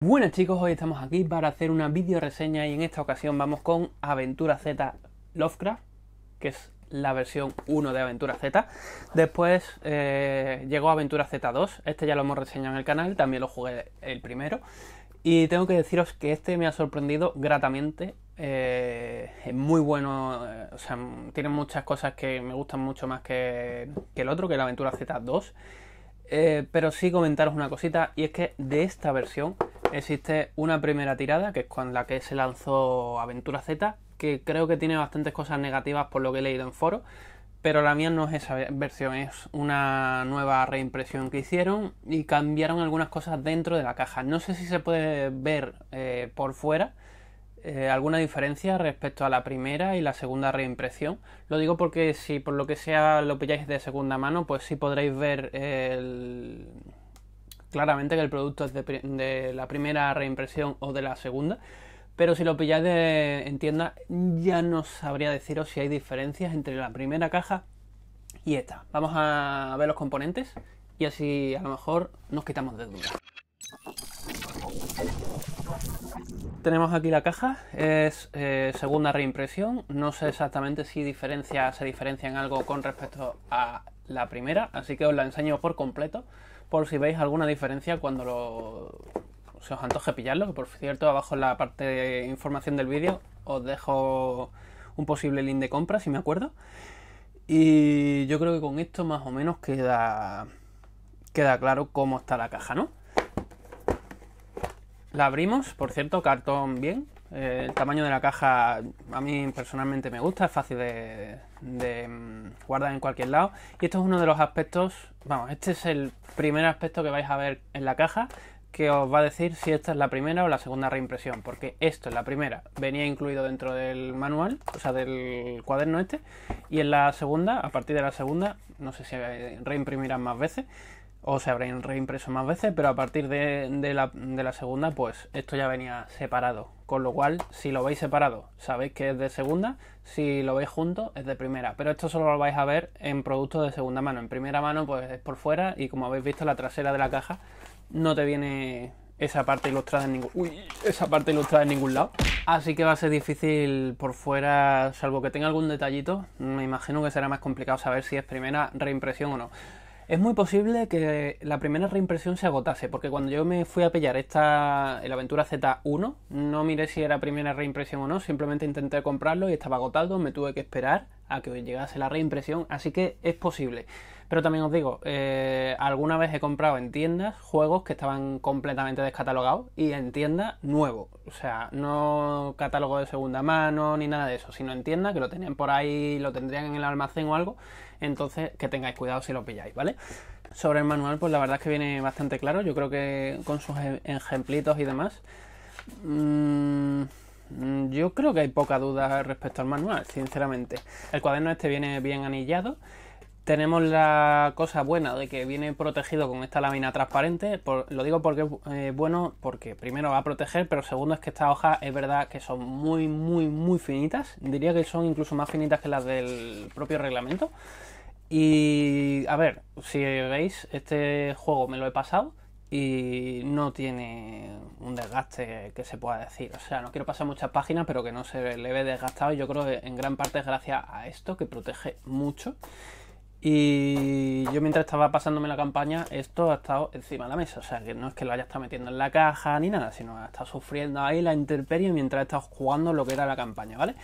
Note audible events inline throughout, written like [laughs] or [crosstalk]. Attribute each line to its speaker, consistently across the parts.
Speaker 1: Buenas chicos, hoy estamos aquí para hacer una vídeo reseña y en esta ocasión vamos con Aventura Z Lovecraft, que es la versión 1 de Aventura Z. Después eh, llegó Aventura Z 2, este ya lo hemos reseñado en el canal, también lo jugué el primero. Y tengo que deciros que este me ha sorprendido gratamente. Eh, es muy bueno, eh, o sea, tiene muchas cosas que me gustan mucho más que, que el otro, que la Aventura Z 2. pero sí comentaros una cosita, y es que de esta versión Existe una primera tirada, que es con la que se lanzó Aventura Z, que creo que tiene bastantes cosas negativas por lo que he leído en foro pero la mía no es esa versión, es una nueva reimpresión que hicieron y cambiaron algunas cosas dentro de la caja. No sé si se puede ver eh, por fuera eh, alguna diferencia respecto a la primera y la segunda reimpresión. Lo digo porque si por lo que sea lo pilláis de segunda mano, pues sí podréis ver el claramente que el producto es de, la primera reimpresión o de la segunda, pero si lo pilláis de, en tienda ya no sabría deciros si hay diferencias entre la primera caja y esta. Vamos a ver los componentes y así a lo mejor nos quitamos de dudas. Tenemos aquí la caja, es eh, segunda reimpresión, no sé exactamente si diferencia, se diferencia en algo con respecto a la primera, así que os la enseño por completo por si veis alguna diferencia cuando se os antoje pillarlo, que por cierto abajo en la parte de información del vídeo os dejo un posible link de compra si me acuerdo. Y yo creo que con esto más o menos queda, queda claro cómo está la caja, ¿no? La abrimos, por cierto, cartón bien, el tamaño de la caja a mí personalmente me gusta, es fácil de, mm, guardar en cualquier lado. Y esto es uno de los aspectos, vamos, este es el primer aspecto que vais a ver en la caja que os va a decir si esta es la primera o la segunda reimpresión, porque esto es la primera, venía incluido dentro del manual, o sea, del cuaderno este, y en la segunda, a partir de la segunda, no sé si eh, reimprimirán más veces, o se habrán reimpreso más veces, pero a partir de, la, segunda, pues esto ya venía separado. Con lo cual, si lo veis separado, sabéis que es de segunda, si lo veis junto, es de primera. Pero esto solo lo vais a ver en productos de segunda mano. En primera mano, pues es por fuera y como habéis visto, la trasera de la caja no te viene esa parte ilustrada en ningún... esa parte ilustrada en ningún lado. Así que va a ser difícil por fuera, salvo que tenga algún detallito. Me imagino que será más complicado saber si es primera reimpresión o no. Es muy posible que la primera reimpresión se agotase, porque cuando yo me fui a pillar esta, la Aventura Z1, no miré si era primera reimpresión o no, simplemente intenté comprarlo y estaba agotado, me tuve que esperar a que llegase la reimpresión, así que es posible. Pero también os digo, eh, alguna vez he comprado en tiendas juegos que estaban completamente descatalogados y en tienda nuevo. O sea, no catálogo de segunda mano ni nada de eso, sino en tienda que lo tenían por ahí, lo tendrían en el almacén o algo entonces que tengáis cuidado si lo pilláis, ¿vale? Sobre el manual, pues la verdad es que viene bastante claro, yo creo que con sus e-, ejemplitos y demás. Mm, yo creo que hay poca duda respecto al manual, sinceramente. El cuaderno este viene bien anillado. Tenemos la cosa buena de que viene protegido con esta lámina transparente. lo digo porque es eh, bueno, porque primero va a proteger, pero segundo es que estas hojas es verdad que son muy, muy, muy finitas. Diría que son incluso más finitas que las del propio reglamento. Y a ver, si veis, este juego me lo he pasado y no tiene un desgaste que se pueda decir. O sea, no quiero pasar muchas páginas, pero que no se le ve desgastado. Yo creo que en gran parte es gracias a esto, que protege mucho. Y yo mientras estaba pasándome la campaña, esto ha estado encima de la mesa. O sea, que no es que lo haya estado metiendo en la caja ni nada, sino ha estado sufriendo ahí la intemperie mientras he estado jugando lo que era la campaña, ¿vale?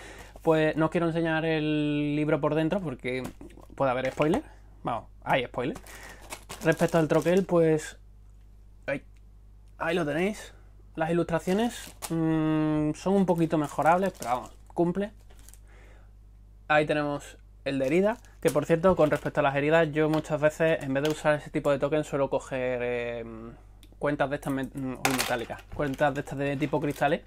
Speaker 1: Pues no quiero enseñar el libro por dentro porque puede haber spoiler. Vamos, hay spoiler. Respecto al troquel, pues. Ahí, lo tenéis. Las ilustraciones mm, son un poquito mejorables, pero vamos, cumple. Ahí tenemos el de herida, que por cierto, con respecto a las heridas, yo muchas veces, en vez de usar ese tipo de token, suelo coger eh, cuentas de estas mm, metálicas, cuentas de estas de tipo cristales,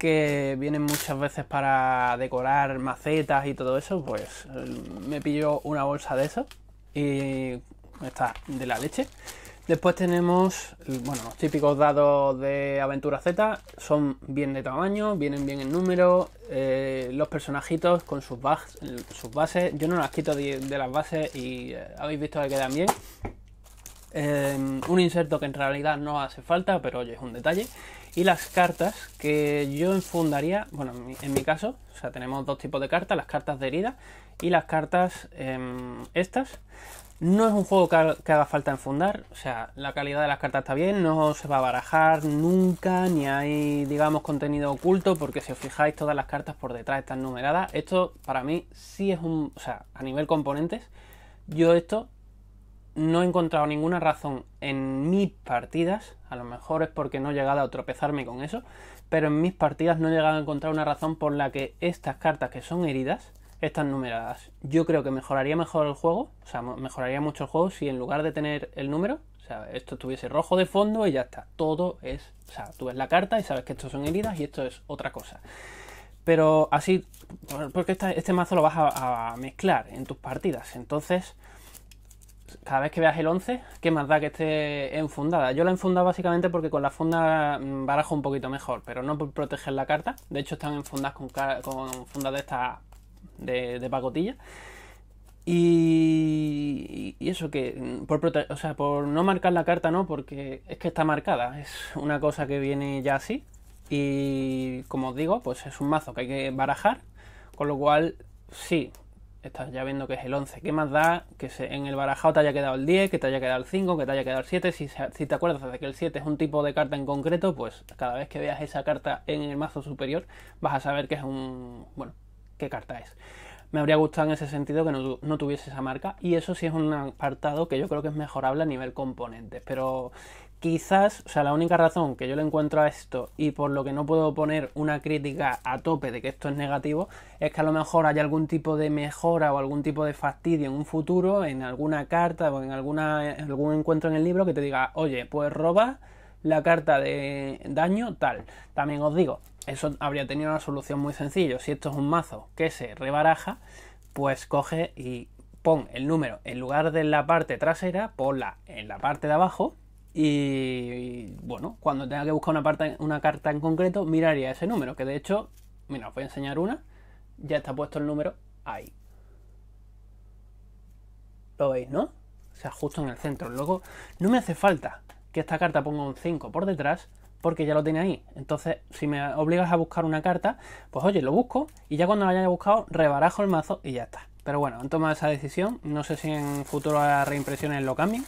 Speaker 1: que vienen muchas veces para decorar macetas y todo eso, pues eh, me pillo una bolsa de eso y está de la leche. Después tenemos, bueno, los típicos dados de Aventura Z, son bien de tamaño, vienen bien en número, eh, los personajitos con sus, bases, yo no las quito de, las bases y eh, habéis visto que quedan bien. un inserto que en realidad no hace falta, pero oye, es un detalle y las cartas que yo enfundaría, bueno, en mi, caso, o sea, tenemos dos tipos de cartas, las cartas de herida y las cartas em, estas. No es un juego que, haga falta enfundar, o sea, la calidad de las cartas está bien, no se va a barajar nunca, ni hay, digamos, contenido oculto, porque si os fijáis, todas las cartas por detrás están numeradas. Esto, para mí, sí es un, o sea, a nivel componentes, yo esto no he encontrado ninguna razón en mis partidas, a lo mejor es porque no he llegado a tropezarme con eso, pero en mis partidas no he llegado a encontrar una razón por la que estas cartas que son heridas están numeradas. Yo creo que mejoraría mejor el juego, o sea, mejoraría mucho el juego si en lugar de tener el número, o sea, esto estuviese rojo de fondo y ya está, todo es, o sea, tú ves la carta y sabes que estos son heridas y esto es otra cosa. Pero así, porque este, mazo lo vas a mezclar en tus partidas, entonces cada vez que veas el 11, ¿qué más da que esté enfundada? Yo la he enfundado básicamente porque con la funda mm, barajo un poquito mejor, pero no por proteger la carta. De hecho, están enfundadas con, con fundas de estas de, pacotilla. Y, y eso que, mm, o sea, por no marcar la carta, no, porque es que está marcada. Es una cosa que viene ya así. Y como os digo, pues es un mazo que hay que barajar. Con lo cual, sí, estás ya viendo que es el 11. ¿Qué más da que se, en el barajado te haya quedado el 10, que te haya quedado el 5, que te haya quedado el 7? Si, si, te acuerdas de que el 7 es un tipo de carta en concreto, pues cada vez que veas esa carta en el mazo superior vas a saber que es un... bueno, qué carta es. Me habría gustado en ese sentido que no, no tuviese esa marca y eso sí es un apartado que yo creo que es mejorable a nivel componentes, pero quizás, o sea, la única razón que yo le encuentro a esto y por lo que no puedo poner una crítica a tope de que esto es negativo, es que a lo mejor hay algún tipo de mejora o algún tipo de fastidio en un futuro, en alguna carta o en, alguna, algún encuentro en el libro que te diga, oye, pues roba la carta de daño tal. También os digo, eso habría tenido una solución muy sencilla. Si esto es un mazo que se rebaraja, pues coge y pon el número en lugar de la parte trasera, ponla en la parte de abajo y, bueno, cuando tenga que buscar una, carta en concreto, miraría ese número, que de hecho, mira, os voy a enseñar una, ya está puesto el número ahí. ¿Lo veis, no? O sea, justo en el centro. Luego, no me hace falta que esta carta ponga un 5 por detrás, porque ya lo tiene ahí. Entonces, si me obligas a buscar una carta, pues oye, lo busco y ya cuando la haya buscado, rebarajo el mazo y ya está. Pero bueno, han tomado esa decisión. No sé si en futuras reimpresiones lo cambien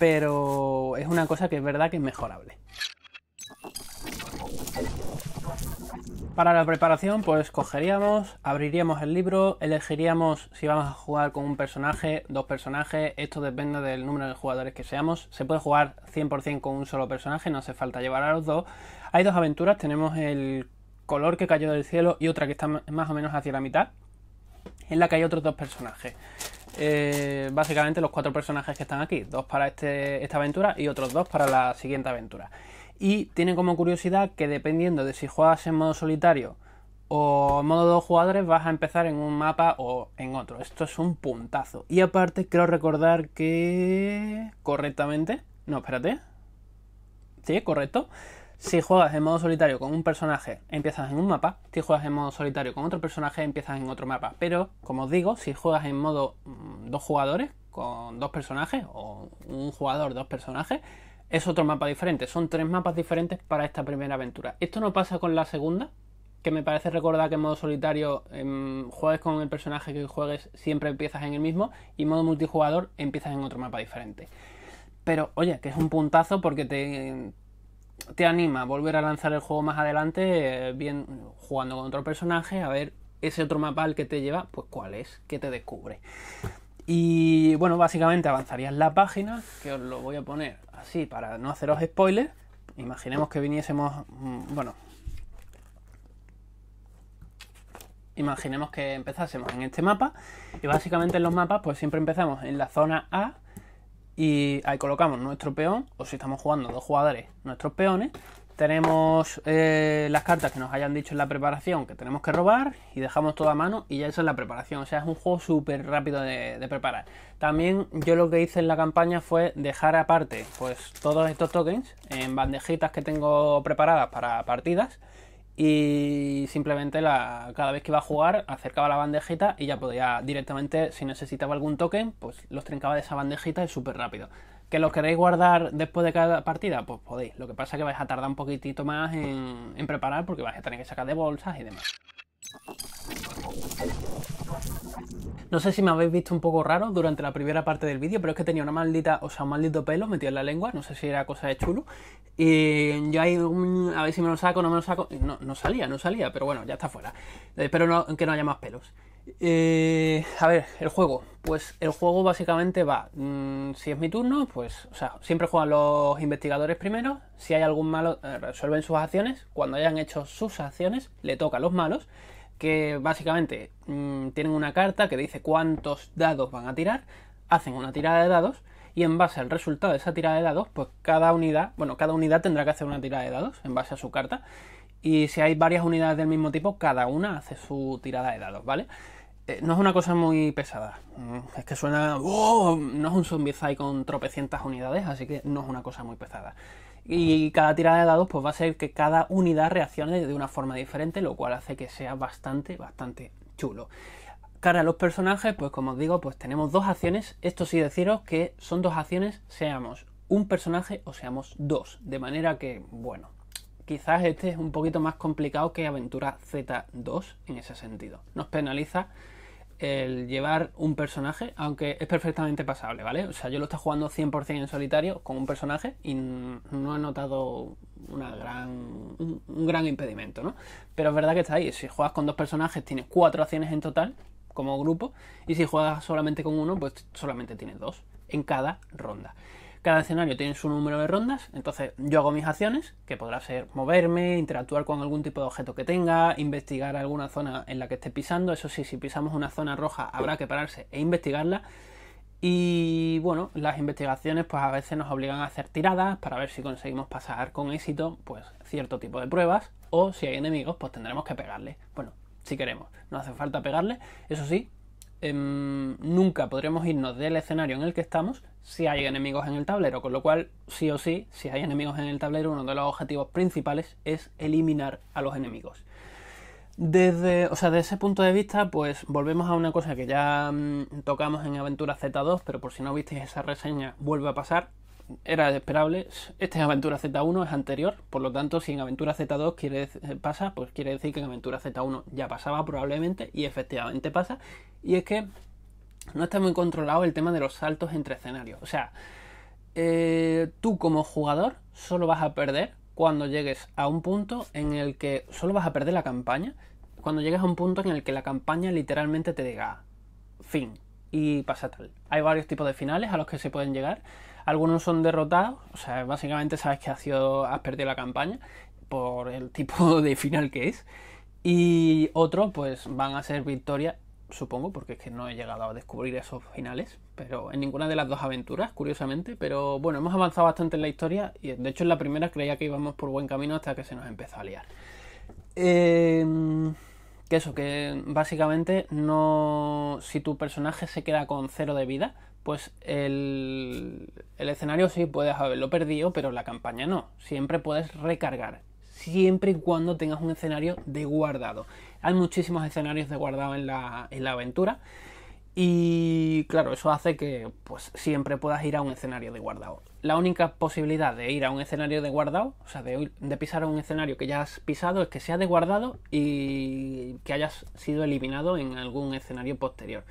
Speaker 1: pero es una cosa que es verdad que es mejorable. Para la preparación, pues cogeríamos, abriríamos el libro, elegiríamos si vamos a jugar con un personaje, dos personajes, esto depende del número de jugadores que seamos. Se puede jugar 100% con un solo personaje, no hace falta llevar a los dos. Hay dos aventuras, tenemos el color que cayó del cielo y otra que está más o menos hacia la mitad, en la que hay otros dos personajes. Eh, básicamente los cuatro personajes que están aquí, dos para este, esta aventura y otros dos para la siguiente aventura. Y tiene como curiosidad que dependiendo de si juegas en modo solitario o en modo dos jugadores, vas a empezar en un mapa o en otro. Esto es un puntazo. Y aparte, creo recordar que... correctamente... No, espérate. Sí, correcto. Si juegas en modo solitario con un personaje, empiezas en un mapa. Si juegas en modo solitario con otro personaje, empiezas en otro mapa. Pero, como os digo, si juegas en modo mm, dos jugadores, con dos personajes, o un jugador, dos personajes, es otro mapa diferente. Son tres mapas diferentes para esta primera aventura. Esto no pasa con la segunda, que me parece recordar que en modo solitario em, juegues con el personaje que juegues, siempre empiezas en el mismo, y en modo multijugador empiezas en otro mapa diferente. Pero oye, que es un puntazo porque te, te anima a volver a lanzar el juego más adelante, eh, bien jugando con otro personaje, a ver ese otro mapa al que te lleva, pues cuál es, qué te descubre. Y bueno, básicamente avanzarías la página, que os lo voy a poner así para no haceros spoilers. Imaginemos que viniésemos, mm, bueno, imaginemos que empezásemos en este mapa y básicamente en los mapas pues siempre empezamos en la zona A y ahí colocamos nuestro peón, o si estamos jugando dos jugadores, nuestros peones. Tenemos eh, las cartas que nos hayan dicho en la preparación que tenemos que robar y dejamos toda a mano y ya eso es la preparación. O sea, es un juego súper rápido de, preparar. También yo lo que hice en la campaña fue dejar aparte pues todos estos tokens en bandejitas que tengo preparadas para partidas y simplemente cada vez que iba a jugar acercaba la bandejita y ya podía directamente, si necesitaba algún token, pues los trincaba de esa bandejita y súper rápido. ¿Que los queréis guardar después de cada partida? Pues podéis. Lo que pasa es que vais a tardar un poquitito más en preparar porque vais a tener que sacar de bolsas y demás. No sé si me habéis visto un poco raro durante la primera parte del vídeo, pero es que tenía una maldita, o sea, un maldito pelo metido en la lengua, no sé si era cosa de chulo. Y yo ahí, mm, a ver si me lo saco, no me lo saco. No, salía, no salía, pero bueno, ya está fuera. Espero eh, que no haya más pelos. Eh, a ver, el juego. Pues el juego básicamente va. Mm, si es mi turno, pues. O sea, siempre juegan los investigadores primero. Si hay algún malo, eh, resuelven sus acciones. Cuando hayan hecho sus acciones, le toca a los malos que básicamente mm, tienen una carta que dice cuántos dados van a tirar, hacen una tirada de dados y en base al resultado de esa tirada de dados, pues cada unidad, bueno, cada unidad tendrá que hacer una tirada de dados en base a su carta y si hay varias unidades del mismo tipo, cada una hace su tirada de dados, ¿vale? Eh, no es una cosa muy pesada, mm, es que suena, ¡oh! no es un zombie con tropecientas unidades, así que no es una cosa muy pesada y cada tirada de dados pues va a ser que cada unidad reaccione de una forma diferente, lo cual hace que sea bastante, bastante chulo. Cara a los personajes, pues como os digo, pues tenemos dos acciones. Esto sí deciros que son dos acciones, seamos un personaje o seamos dos. De manera que, bueno, quizás este es un poquito más complicado que Aventura Z2 en ese sentido. Nos penaliza el llevar un personaje, aunque es perfectamente pasable, ¿vale? O sea, yo lo estoy jugando 100% en solitario con un personaje y no he notado una un, un, gran impedimento, ¿no? Pero es verdad que está ahí. Si juegas con dos personajes, tienes cuatro acciones en total como grupo y si juegas solamente con uno, pues solamente tienes dos en cada ronda. Cada escenario tiene su número de rondas, entonces yo hago mis acciones, que podrá ser moverme, interactuar con algún tipo de objeto que tenga, investigar alguna zona en la que esté pisando, eso sí, si pisamos una zona roja habrá que pararse e investigarla. Y bueno, las investigaciones pues a veces nos obligan a hacer tiradas para ver si conseguimos pasar con éxito pues cierto tipo de pruebas o si hay enemigos pues tendremos que pegarle. Bueno, si queremos, no hace falta pegarle. Eso sí, em, nunca podremos irnos del escenario en el que estamos si hay enemigos en el tablero, con lo cual sí o sí, si hay enemigos en el tablero, uno de los objetivos principales es eliminar a los enemigos. Desde, o sea, desde ese punto de vista, pues volvemos a una cosa que ya mm, tocamos en Aventura Z2, pero por si no visteis esa reseña, vuelve a pasar. Era esperable. Este es Aventura Z1, es anterior, por lo tanto, si en Aventura Z2 quiere, eh, pasa, pues quiere decir que en Aventura Z1 ya pasaba probablemente, y efectivamente pasa. Y es que no está muy controlado el tema de los saltos entre escenarios. O sea, eh, tú como jugador solo vas a perder cuando llegues a un punto en el que solo vas a perder la campaña, cuando llegues a un punto en el que la campaña literalmente te diga fin y pasa tal. Hay varios tipos de finales a los que se pueden llegar. Algunos son derrotados, o sea, básicamente sabes que has, has perdido la campaña por el tipo [laughs] de final que es. Y otros pues van a ser victorias supongo, porque es que no he llegado a descubrir esos finales, pero en ninguna de las dos aventuras, curiosamente, pero bueno, hemos avanzado bastante en la historia y de hecho en la primera creía que íbamos por buen camino hasta que se nos empezó a liar. Em, que eso, que básicamente no... Si tu personaje se queda con cero de vida, pues el, el escenario sí puedes haberlo perdido, pero la campaña no. Siempre puedes recargar siempre y cuando tengas un escenario de guardado. Hay muchísimos escenarios de guardado en la, aventura. Y claro, eso hace que pues siempre puedas ir a un escenario de guardado. La única posibilidad de ir a un escenario de guardado, o sea, de, de pisar a un escenario que ya has pisado, es que sea de guardado y que hayas sido eliminado en algún escenario posterior.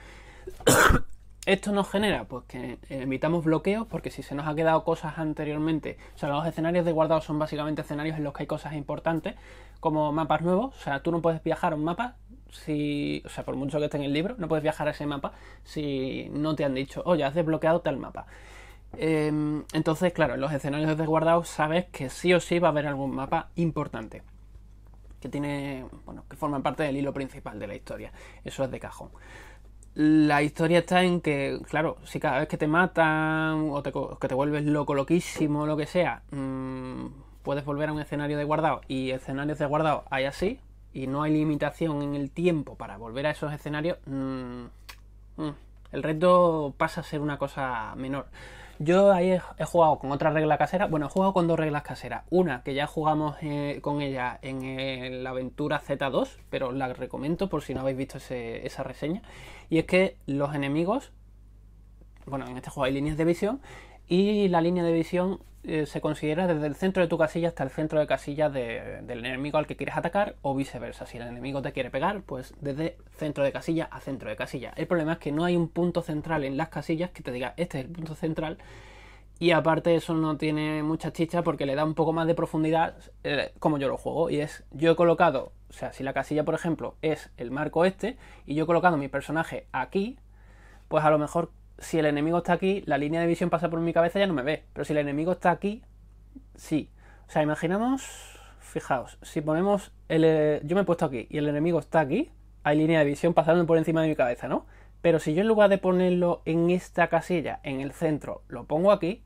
Speaker 1: ¿Esto nos genera? Pues que evitamos eh, bloqueos, porque si se nos ha quedado cosas anteriormente, o sea, los escenarios de guardado son básicamente escenarios en los que hay cosas importantes, como mapas nuevos, o sea, tú no puedes viajar a un mapa si, o sea, por mucho que esté en el libro, no puedes viajar a ese mapa si no te han dicho, oye, has desbloqueado tal mapa. Em, entonces, claro, en los escenarios desguardados sabes que sí o sí va a haber algún mapa importante que tiene, bueno, que forman parte del hilo principal de la historia. Eso es de cajón. La historia está en que, claro, si cada vez que te matan o te, que te vuelves loco, loquísimo, lo que sea, mm, puedes volver a un escenario de guardado y escenarios de guardado hay así y no hay limitación en el tiempo para volver a esos escenarios, mm, mm, el reto pasa a ser una cosa menor. Yo ahí he, jugado con otra regla casera. Bueno, he jugado con dos reglas caseras. Una que ya jugamos eh, con ella en, eh, la aventura Z2, pero la recomiendo por si no habéis visto esa reseña. Y es que los enemigos, bueno, en este juego hay líneas de visión y la línea de visión eh, se considera desde el centro de tu casilla hasta el centro de casilla del enemigo al que quieres atacar o viceversa. Si el enemigo te quiere pegar, pues desde centro de casilla a centro de casilla. El problema es que no hay un punto central en las casillas que te diga este es el punto central. Y aparte eso no tiene mucha chicha porque le da un poco más de profundidad eh, como yo lo juego. Y es, yo he colocado, o sea, si la casilla por ejemplo es el marco este y yo he colocado mi personaje aquí, pues a lo mejor si el enemigo está aquí, la línea de visión pasa por mi cabeza y ya no me ve. Pero si el enemigo está aquí, sí. O sea, imaginamos, fijaos, si ponemos eh, Yo me he puesto aquí y el enemigo está aquí, hay línea de visión pasando por encima de mi cabeza, ¿no? Pero si yo en lugar de ponerlo en esta casilla, en el centro, lo pongo aquí,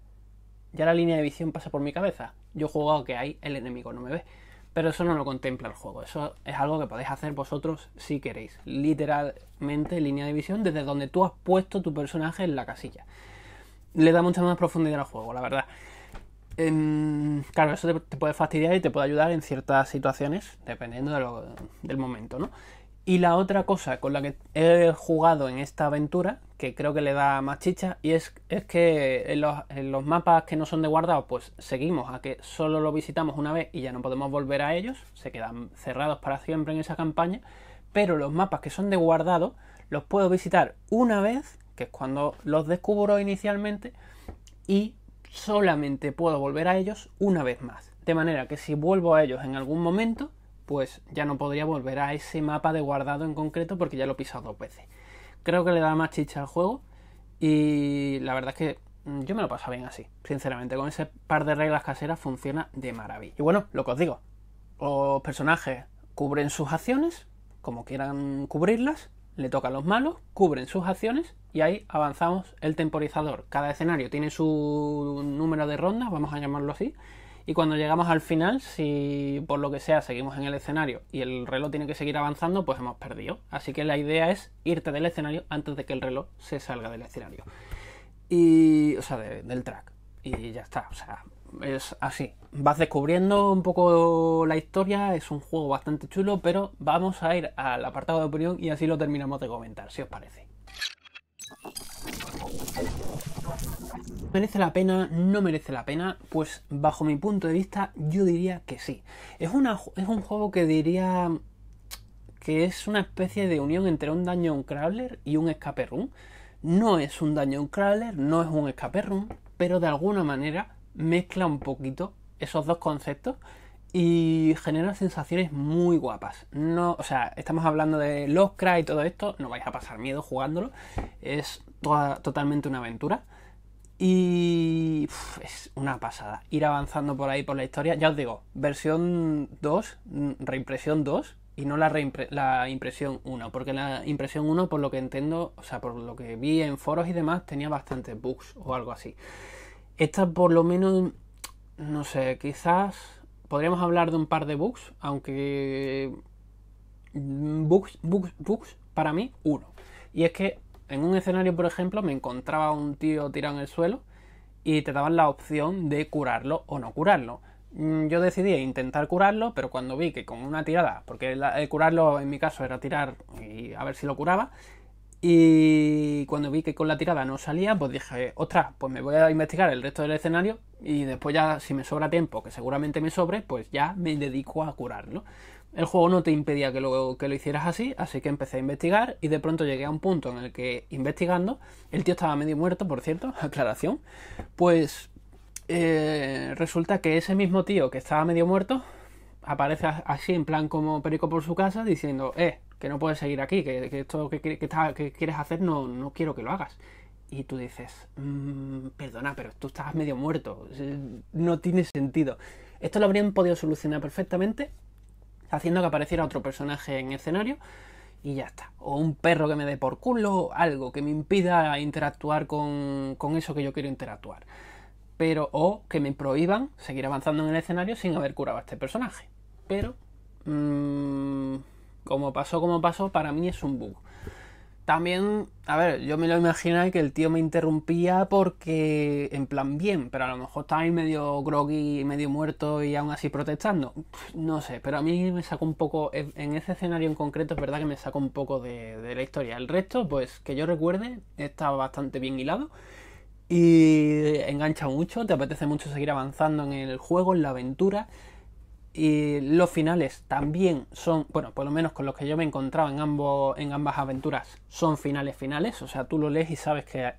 Speaker 1: ya la línea de visión pasa por mi cabeza. Yo he jugado que ahí el enemigo no me ve. Pero eso no lo contempla el juego, eso es algo que podéis hacer vosotros si queréis. Literalmente línea de visión desde donde tú has puesto tu personaje en la casilla. Le da mucha más profundidad al juego, la verdad. Em, claro, eso te, puede fastidiar y te puede ayudar en ciertas situaciones, dependiendo del momento, ¿no? Y la otra cosa con la que he jugado en esta aventura, que creo que le da más chicha, y es, es que en los, mapas que no son de guardado, pues seguimos a que solo los visitamos una vez y ya no podemos volver a ellos, se quedan cerrados para siempre en esa campaña, pero los mapas que son de guardado los puedo visitar una vez, que es cuando los descubro inicialmente, y solamente puedo volver a ellos una vez más. De manera que si vuelvo a ellos en algún momento, pues ya no podría volver a ese mapa de guardado en concreto porque ya lo he pisado dos veces. Creo que le da más chicha al juego y la verdad es que mm, yo me lo paso bien así, sinceramente. Con ese par de reglas caseras funciona de maravilla. Y bueno, lo que os digo, los personajes cubren sus acciones, como quieran cubrirlas, le tocan los malos, cubren sus acciones y ahí avanzamos el temporizador. Cada escenario tiene su número de rondas, vamos a llamarlo así, y cuando llegamos al final, si por lo que sea seguimos en el escenario y el reloj tiene que seguir avanzando, pues hemos perdido. Así que la idea es irte del escenario antes de que el reloj se salga del escenario. Y, o sea, del track. Y ya está, o sea, es así. Vas descubriendo un poco la historia, es un juego bastante chulo, pero vamos a ir al apartado de opinión y así lo terminamos de comentar, si os parece. ¿Merece la pena? ¿No merece la pena? Pues bajo mi punto de vista yo diría que sí. Es, es un juego que diría que es una especie de unión entre un un Crawler y un Escape Room. No es un un Crawler, no es un Escape Room, pero de alguna manera mezcla un poquito esos dos conceptos y genera sensaciones muy guapas. No, o sea, estamos hablando de Cry y todo esto, no vais a pasar miedo jugándolo, es totalmente una aventura, y es una pasada ir avanzando por ahí por la historia. Ya os digo, versión 2, mm, reimpresión 2 y no la, la impresión 1, porque la impresión 1 por lo que entiendo, o sea, por lo que vi en foros y demás, tenía bastantes bugs o algo así. Esta por lo menos, no sé, quizás podríamos hablar de un par de bugs, aunque mm, bugs, bugs, bugs para mí, uno. Y es que en un escenario, por ejemplo, me encontraba un tío tirado en el suelo y te daban la opción de curarlo o no curarlo. Mm, yo decidí intentar curarlo, pero cuando vi que con una tirada, porque el, curarlo en mi caso era tirar y a ver si lo curaba, y cuando vi que con la tirada no salía, pues dije, ostras, pues me voy a investigar el resto del escenario y después ya, si me sobra tiempo, que seguramente me sobre, pues ya me dedico a curarlo el juego no te impedía que lo, que lo hicieras así, así que empecé a investigar y de pronto llegué a un punto en el que investigando, el tío estaba medio muerto, por cierto, [laughs] aclaración, pues eh, resulta que ese mismo tío que estaba medio muerto aparece así en plan como perico por su casa diciendo, eh, que no puedes seguir aquí, que, esto que, que, quieres hacer no, no quiero que lo hagas. Y tú dices, mm, perdona, pero tú estabas medio muerto, eh, no tiene sentido. Esto lo habrían podido solucionar perfectamente haciendo que apareciera otro personaje en escenario y ya está. O un perro que me dé por culo, algo que me impida interactuar con, eso que yo quiero interactuar. Pero, o que me prohíban seguir avanzando en el escenario sin haber curado a este personaje. Pero, mm, como pasó, como pasó, para mí es un bug. También, a ver, yo me lo imaginé que el tío me interrumpía porque, en plan, bien, pero a lo mejor estaba ahí medio groggy, medio muerto y aún así protestando. No sé, pero a mí me sacó un poco, en ese escenario en concreto es verdad que me sacó un poco de, de la historia. El resto, pues, que yo recuerde, está bastante bien hilado y engancha mucho, te apetece mucho seguir avanzando en el juego, en la aventura. Y los finales también son, bueno, por lo menos con los que yo me encontraba en, ambos, en ambas aventuras, son finales finales. O sea, tú lo lees y sabes que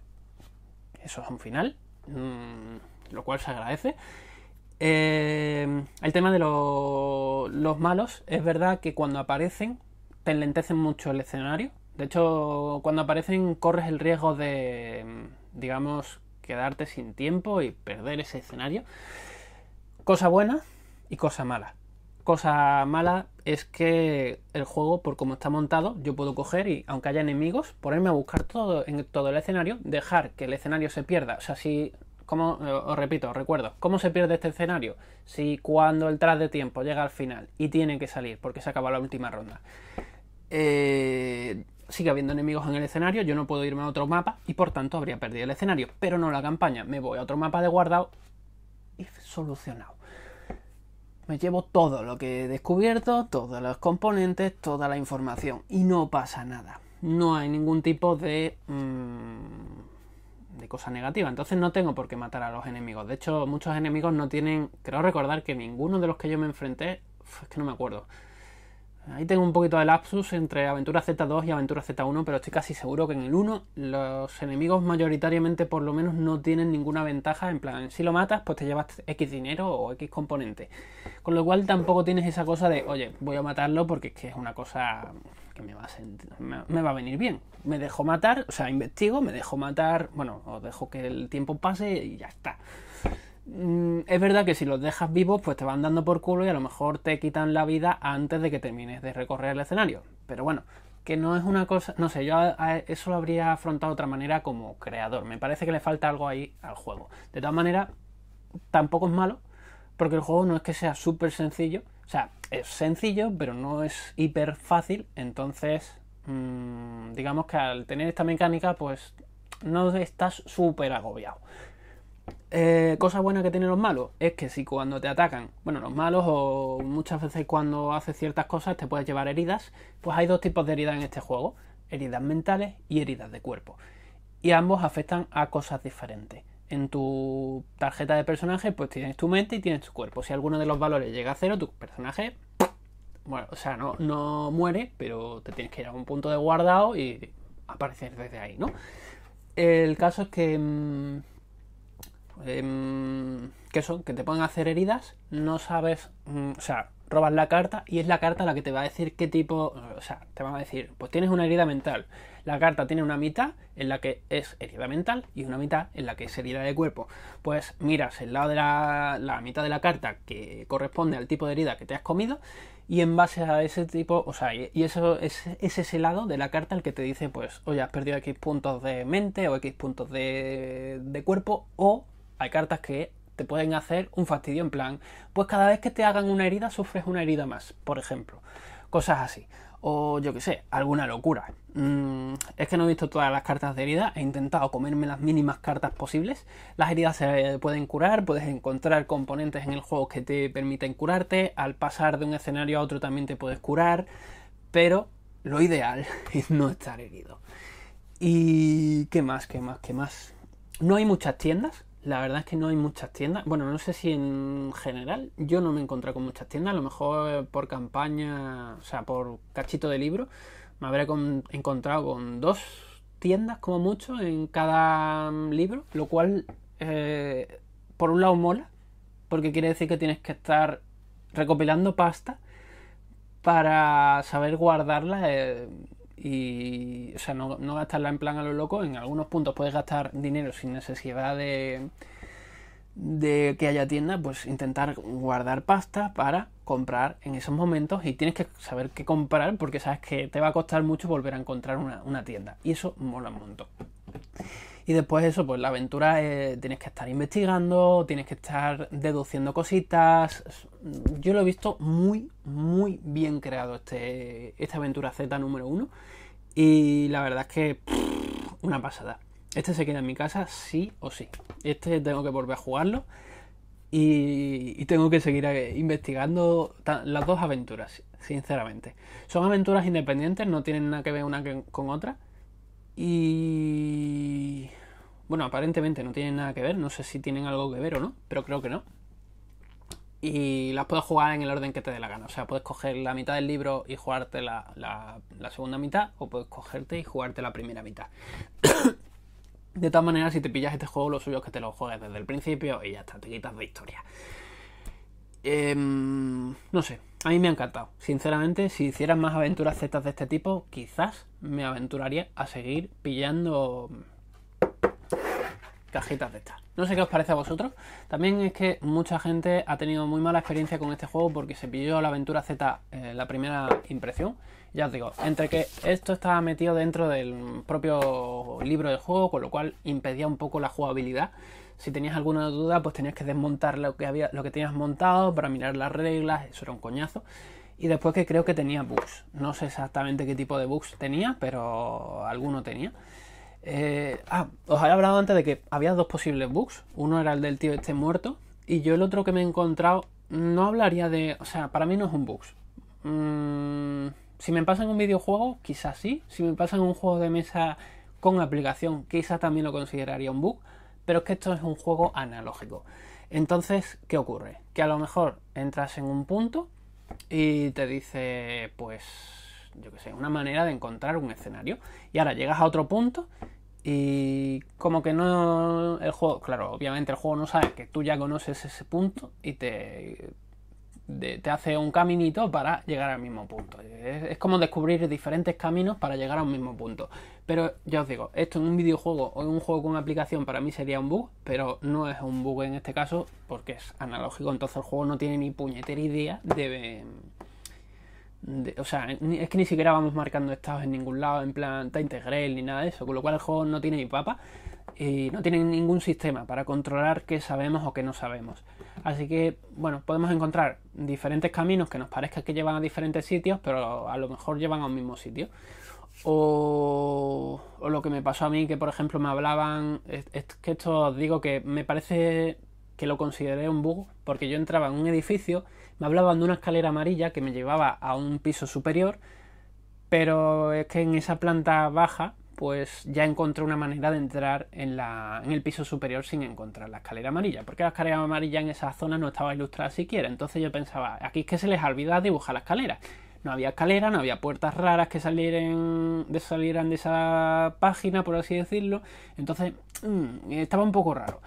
Speaker 1: eso es un final, mm, lo cual se agradece. Eh, el tema de los malos, es verdad que cuando aparecen te enlentecen mucho el escenario. De hecho, cuando aparecen corres el riesgo de, mm, digamos, quedarte sin tiempo y perder ese escenario. Cosa buena, y cosa mala. Cosa mala es que el juego, por como está montado, yo puedo coger y, aunque haya enemigos, ponerme a buscar todo en todo el escenario, dejar que el escenario se pierda. O sea, si como eh, os repito, os recuerdo, ¿cómo se pierde este escenario? Si cuando el tras de tiempo llega al final y tiene que salir porque se acaba la última ronda, eh, sigue habiendo enemigos en el escenario, yo no puedo irme a otro mapa y por tanto habría perdido el escenario, pero no la campaña, me voy a otro mapa de guardado y solucionado me llevo todo lo que he descubierto, todos los componentes, toda la información y no pasa nada. No hay ningún tipo de, mm, de cosa negativa. Entonces no tengo por qué matar a los enemigos. De hecho, muchos enemigos no tienen, creo recordar que ninguno de los que yo me enfrenté, es que no me acuerdo, Ahí tengo un poquito de lapsus entre Aventura Z2 y Aventura Z1, pero estoy casi seguro que en el 1 los enemigos mayoritariamente por lo menos no tienen ninguna ventaja, en plan, si lo matas pues te llevas X dinero o X componente. Con lo cual tampoco tienes esa cosa de, oye, voy a matarlo porque es que es una cosa que me va a, va a venir bien. Me dejo matar, o sea, investigo, me dejo matar, bueno, o dejo que el tiempo pase y ya está. Mm, es verdad que si los dejas vivos, pues te van dando por culo y a lo mejor te quitan la vida antes de que termines de recorrer el escenario. Pero bueno, que no es una cosa, no sé, yo eso lo habría afrontado de otra manera como creador. Me parece que le falta algo ahí al juego. De todas maneras, tampoco es malo, porque el juego no es que sea súper sencillo. O sea, es sencillo, pero no es hiper fácil. Entonces, mm, digamos que al tener esta mecánica, pues no estás súper agobiado. Eh, cosa buena que tienen los malos es que si cuando te atacan, bueno, los malos o muchas veces cuando haces ciertas cosas te puedes llevar heridas, pues hay dos tipos de heridas en este juego, heridas mentales y heridas de cuerpo. Y ambos afectan a cosas diferentes. En tu tarjeta de personaje pues tienes tu mente y tienes tu cuerpo. Si alguno de los valores llega a cero, tu personaje, bueno, o sea, no, no muere, pero te tienes que ir a un punto de guardado y aparecer desde ahí, ¿no? El caso es que... Mm, Em, que son que te pueden hacer heridas, no sabes, mm, o sea, robas la carta y es la carta la que te va a decir qué tipo, o sea, te van a decir, pues tienes una herida mental. La carta tiene una mitad en la que es herida mental y una mitad en la que es herida de cuerpo. Pues miras el lado de la, la mitad de la carta que corresponde al tipo de herida que te has comido y en base a ese tipo, o sea, y eso es, ese lado de la carta el que te dice, pues, oye, has perdido X puntos de mente o X puntos de, de cuerpo o cartas que te pueden hacer un fastidio en plan, pues cada vez que te hagan una herida sufres una herida más, por ejemplo. Cosas así. O yo que sé, alguna locura. Mm, es que no he visto todas las cartas de herida, he intentado comerme las mínimas cartas posibles. Las heridas se pueden curar, puedes encontrar componentes en el juego que te permiten curarte. Al pasar de un escenario a otro también te puedes curar. Pero lo ideal [laughs] es no estar herido. ¿Y qué más? ¿Qué más? ¿Qué más? No hay muchas tiendas, la verdad es que no hay muchas tiendas. Bueno, no sé si en general. Yo no me he encontrado con muchas tiendas. A lo mejor eh, por campaña, o sea, por cachito de libro, me habré encontrado con dos tiendas como mucho en cada mm, libro. Lo cual, eh, por un lado, mola. Porque quiere decir que tienes que estar recopilando pasta para saber guardarla eh, y o sea, no, gastarla en plan a lo loco. En algunos puntos puedes gastar dinero sin necesidad de, que haya tienda, pues intentar guardar pasta para comprar en esos momentos y tienes que saber qué comprar porque sabes que te va a costar mucho volver a encontrar una, tienda y eso mola un montón. Y después eso, pues la aventura eh, tienes que estar investigando, tienes que estar deduciendo cositas. Yo lo he visto muy, muy bien creado este, esta aventura Z número 1. Y la verdad es que una pasada. Este se queda en mi casa sí o sí. Este tengo que volver a jugarlo y, y tengo que seguir eh, investigando las dos aventuras, sinceramente. Son aventuras independientes, no tienen nada que ver una con otra. Y... Bueno, aparentemente no tienen nada que ver, no sé si tienen algo que ver o no, pero creo que no y las puedes jugar en el orden que te dé la gana. O sea, puedes coger la mitad del libro y jugarte la, segunda mitad, o puedes cogerte y jugarte la primera mitad. [coughs] de todas maneras, si te pillas este juego, lo suyo es que te lo juegues desde el principio y ya está, te quitas de historia. Em, no sé, a mí me ha encantado. Sinceramente, si hicieras más aventuras Z de este tipo, quizás me aventuraría a seguir pillando cajitas de estas. No sé qué os parece a vosotros. También es que mucha gente ha tenido muy mala experiencia con este juego porque se pilló la Aventura Z eh, la primera impresión. Ya os digo, entre que esto estaba metido dentro del propio libro de juego, con lo cual impedía un poco la jugabilidad. Si tenías alguna duda, pues tenías que desmontar lo que, había, lo que tenías montado para mirar las reglas, eso era un coñazo. Y después que creo que tenía bugs. No sé exactamente qué tipo de bugs tenía, pero alguno tenía. Eh, ah, os había hablado antes de que había dos posibles bugs. Uno era el del tío este muerto. Y yo el otro que me he encontrado no hablaría de... O sea, para mí no es un bug. Mm, si me pasan un videojuego, quizás sí. Si me pasan un juego de mesa con aplicación, quizás también lo consideraría un bug. Pero es que esto es un juego analógico. Entonces, ¿qué ocurre? Que a lo mejor entras en un punto y te dice, pues, yo qué sé, una manera de encontrar un escenario. Y ahora llegas a otro punto y como que no. El juego, claro, obviamente el juego no sabe que tú ya conoces ese punto y te, te hace un caminito para llegar al mismo punto. Es, como descubrir diferentes caminos para llegar a un mismo punto. Pero ya os digo, esto en un videojuego o en un juego con aplicación para mí sería un bug, pero no es un bug en este caso porque es analógico, entonces el juego no tiene ni puñetera idea de o sea, es que ni siquiera vamos marcando estados en ningún lado, en plan integral ni nada de eso, con lo cual el juego no tiene ni papa y no tiene ningún sistema para controlar qué sabemos o qué no sabemos. Así que, bueno, podemos encontrar diferentes caminos que nos parezca que llevan a diferentes sitios, pero a lo mejor llevan a un mismo sitio. O, lo que me pasó a mí, que por ejemplo me hablaban, es que esto os digo que me parece que lo consideré un bug, porque yo entraba en un edificio me hablaban de una escalera amarilla que me llevaba a un piso superior, pero es que en esa planta baja pues ya encontré una manera de entrar en, la, en el piso superior sin encontrar la escalera amarilla, porque la escalera amarilla en esa zona no estaba ilustrada siquiera, entonces yo pensaba, aquí es que se les olvida dibujar la escalera. No había escalera, no había puertas raras que salieran de, salieran de esa página, por así decirlo. Entonces, mm, estaba un poco raro.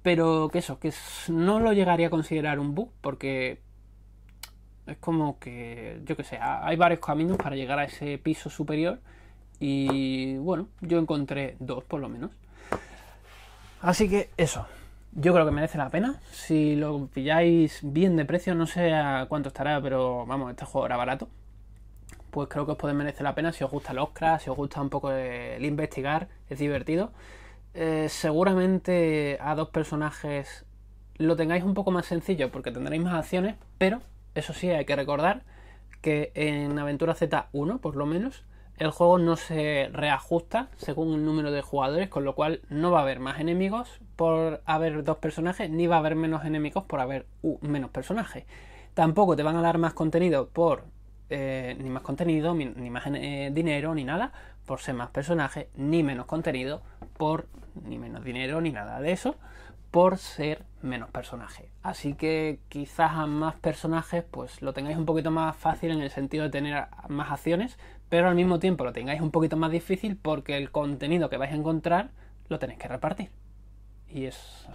Speaker 1: Pero que eso, que no lo llegaría a considerar un bug, porque es como que, yo qué sé, hay varios caminos para llegar a ese piso superior y bueno, yo encontré dos por lo menos. Así que eso, yo creo que merece la pena. Si lo pilláis bien de precio, no sé a cuánto estará, pero vamos, este juego era barato. Pues creo que os puede merecer la pena si os gusta el Oscar, si os gusta un poco el investigar, es divertido. Eh, seguramente a dos personajes lo tengáis un poco más sencillo porque tendréis más acciones, pero eso sí, hay que recordar que en Aventura Z1, por lo menos, el juego no se reajusta según el número de jugadores, con lo cual no va a haber más enemigos por haber dos personajes, ni va a haber menos enemigos por haber menos personajes. Tampoco te van a dar más contenido por... Eh, ni más contenido, ni, más eh, dinero, ni nada, por ser más personajes, ni menos contenido, por ni menos dinero, ni nada de eso, por ser menos personajes. Así que quizás a más personajes pues lo tengáis un poquito más fácil en el sentido de tener más acciones, pero al mismo tiempo lo tengáis un poquito más difícil porque el contenido que vais a encontrar lo tenéis que repartir. Y es,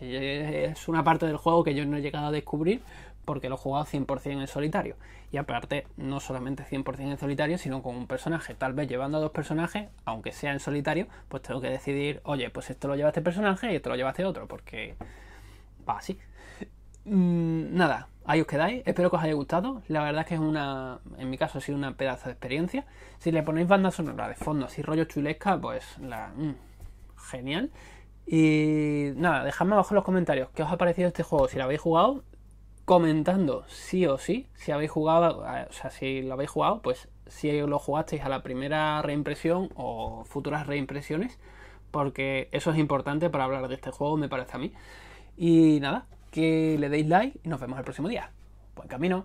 Speaker 1: es una parte del juego que yo no he llegado a descubrir, porque lo he jugado 100% en solitario. Y aparte, no solamente 100% en solitario, sino con un personaje. Tal vez llevando a dos personajes, aunque sea en solitario, pues tengo que decidir, oye, pues esto lo lleva este personaje y esto lo lleva este otro, porque va así. [laughs] Mm, nada, ahí os quedáis. Espero que os haya gustado. La verdad es que es una, en mi caso, ha sido una pedazo de experiencia. Si le ponéis banda sonora de fondo, así rollo chulesca, pues la... Mm, genial. Y nada, dejadme abajo en los comentarios qué os ha parecido este juego, si lo habéis jugado comentando sí o sí, si habéis jugado, eh, o sea, si lo habéis jugado, pues si lo jugasteis a la primera reimpresión o futuras reimpresiones, porque eso es importante para hablar de este juego, me parece a mí. Y nada, que le deis like y nos vemos el próximo día. Buen camino.